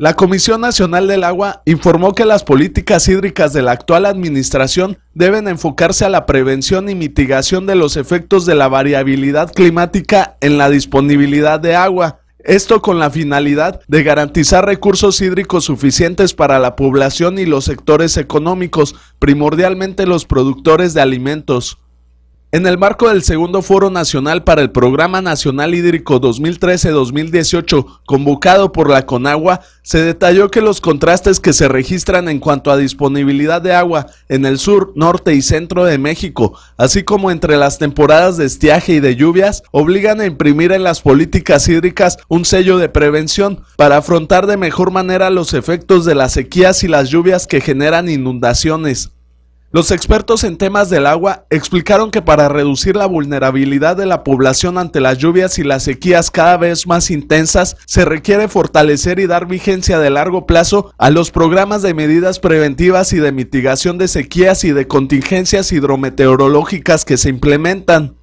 La Comisión Nacional del Agua informó que las políticas hídricas de la actual administración deben enfocarse a la prevención y mitigación de los efectos de la variabilidad climática en la disponibilidad de agua, esto con la finalidad de garantizar recursos hídricos suficientes para la población y los sectores económicos, primordialmente los productores de alimentos. En el marco del segundo foro nacional para el Programa Nacional Hídrico 2013-2018, convocado por la Conagua, se detalló que los contrastes que se registran en cuanto a disponibilidad de agua en el sur, norte y centro de México, así como entre las temporadas de estiaje y de lluvias, obligan a imprimir en las políticas hídricas un sello de prevención para afrontar de mejor manera los efectos de las sequías y las lluvias que generan inundaciones. Los expertos en temas del agua explicaron que para reducir la vulnerabilidad de la población ante las lluvias y las sequías cada vez más intensas, se requiere fortalecer y dar vigencia de largo plazo a los programas de medidas preventivas y de mitigación de sequías y de contingencias hidrometeorológicas que se implementan.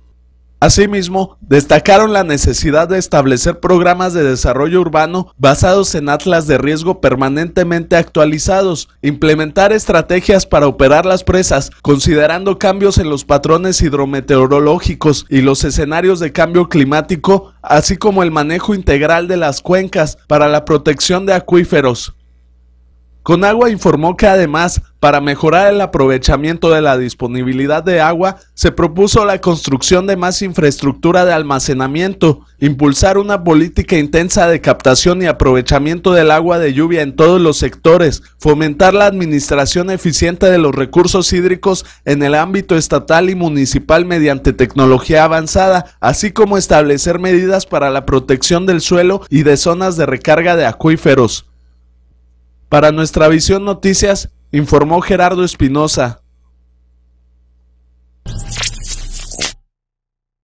Asimismo, destacaron la necesidad de establecer programas de desarrollo urbano basados en atlas de riesgo permanentemente actualizados, implementar estrategias para operar las presas, considerando cambios en los patrones hidrometeorológicos y los escenarios de cambio climático, así como el manejo integral de las cuencas para la protección de acuíferos. Conagua informó que además, para mejorar el aprovechamiento de la disponibilidad de agua, se propuso la construcción de más infraestructura de almacenamiento, impulsar una política intensa de captación y aprovechamiento del agua de lluvia en todos los sectores, fomentar la administración eficiente de los recursos hídricos en el ámbito estatal y municipal mediante tecnología avanzada, así como establecer medidas para la protección del suelo y de zonas de recarga de acuíferos. Para nuestra visión noticias, informó Gerardo Espinosa.